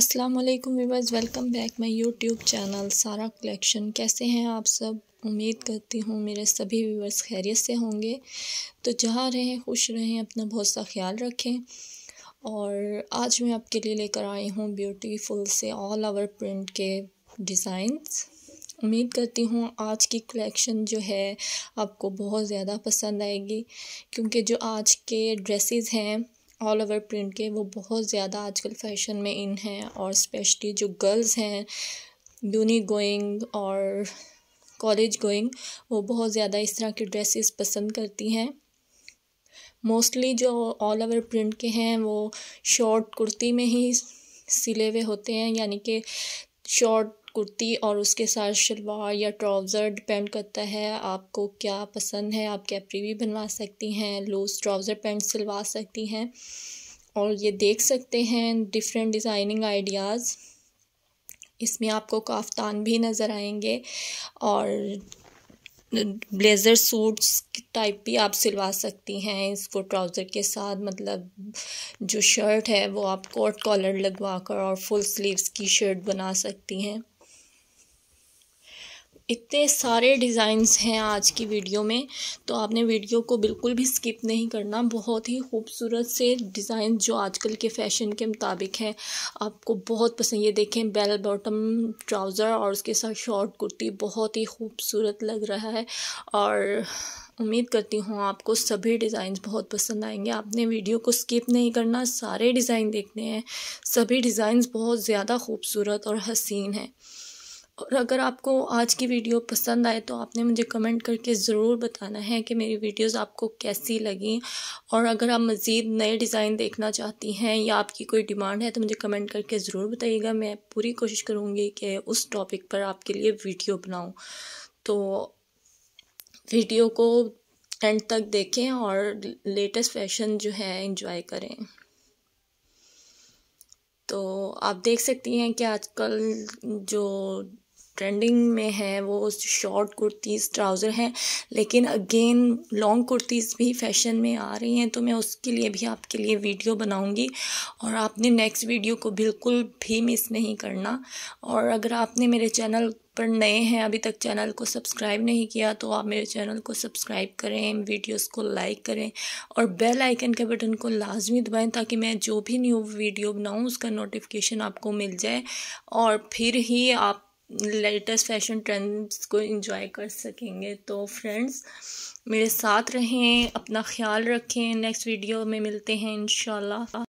अस्सलाम वालेकुम welcome back my YouTube channel Sara collection कैसे हैं आप सब उम्मीद करती हूँ मेरे सभी व्यूवर्स खैरियत से होंगे तो जहाँ रहें खुश रहें अपना बहुत सा ख्याल रखें और आज मैं आपके लिए लेकर आई हूँ ब्यूटीफुल से ऑल ओवर प्रिंट के डिज़ाइंस उम्मीद करती हूँ आज की कलेक्शन जो है आपको बहुत ज़्यादा पसंद आएगी क्योंकि जो आज के ड्रेसेस हैं ऑल ओवर प्रिंट के वो बहुत ज़्यादा आजकल फैशन में इन हैं और स्पेशली जो गर्ल्स हैं यूनी गोइंग और कॉलेज गोइंग वो बहुत ज़्यादा इस तरह के ड्रेसेस पसंद करती हैं मोस्टली जो ऑल ओवर प्रिंट के हैं वो शॉर्ट कुर्ती में ही सिले हुए होते हैं यानी कि शॉर्ट कुर्ती और उसके साथ शलवार या ट्राउज़र डिपेंड करता है आपको क्या पसंद है आप कैप्री भी बनवा सकती हैं लूज ट्राउज़र पैंट सिलवा सकती हैं और ये देख सकते हैं डिफरेंट डिज़ाइनिंग आइडियाज़ इसमें आपको काफ्तान भी नज़र आएंगे और ब्लेज़र सूट्स टाइप भी आप सिलवा सकती हैं इसको ट्राउज़र के साथ मतलब जो शर्ट है वो आप कोट कॉलर लगवा कर और फुल स्लीव्स की शर्ट बना सकती हैं इतने सारे डिज़ाइंस हैं आज की वीडियो में तो आपने वीडियो को बिल्कुल भी स्किप नहीं करना बहुत ही खूबसूरत से डिज़ाइन जो आजकल के फैशन के मुताबिक हैं आपको बहुत पसंद ये देखें बेल बॉटम ट्राउज़र और उसके साथ शॉर्ट कुर्ती बहुत ही खूबसूरत लग रहा है और उम्मीद करती हूँ आपको सभी डिज़ाइन बहुत पसंद आएंगे आपने वीडियो को स्किप नहीं करना सारे डिज़ाइन देखने हैं सभी डिज़ाइंस बहुत ज़्यादा खूबसूरत और हसीन हैं और अगर आपको आज की वीडियो पसंद आए तो आपने मुझे कमेंट करके ज़रूर बताना है कि मेरी वीडियोस आपको कैसी लगी और अगर आप मज़ीद नए डिज़ाइन देखना चाहती हैं या आपकी कोई डिमांड है तो मुझे कमेंट करके ज़रूर बताइएगा मैं पूरी कोशिश करूँगी कि उस टॉपिक पर आपके लिए वीडियो बनाऊँ तो वीडियो को एंड तक देखें और लेटेस्ट फैशन जो है इंजॉय करें तो आप देख सकती हैं कि आजकल जो ट्रेंडिंग में है वो शॉर्ट कुर्तीज़ ट्राउज़र हैं लेकिन अगेन लॉन्ग कुर्तीज़ भी फैशन में आ रही हैं तो मैं उसके लिए भी आपके लिए वीडियो बनाऊंगी और आपने नेक्स्ट वीडियो को बिल्कुल भी मिस नहीं करना और अगर आपने मेरे चैनल पर नए हैं अभी तक चैनल को सब्सक्राइब नहीं किया तो आप मेरे चैनल को सब्सक्राइब करें वीडियोस को लाइक करें और बेल आइकन के बटन को लाजमी दबाएं ताकि मैं जो भी न्यू वीडियो बनाऊं उसका नोटिफिकेशन आपको मिल जाए और फिर ही आप लेटेस्ट फैशन ट्रेंड्स को इंजॉय कर सकेंगे तो फ्रेंड्स मेरे साथ रहें अपना ख्याल रखें नेक्स्ट वीडियो में मिलते हैं इन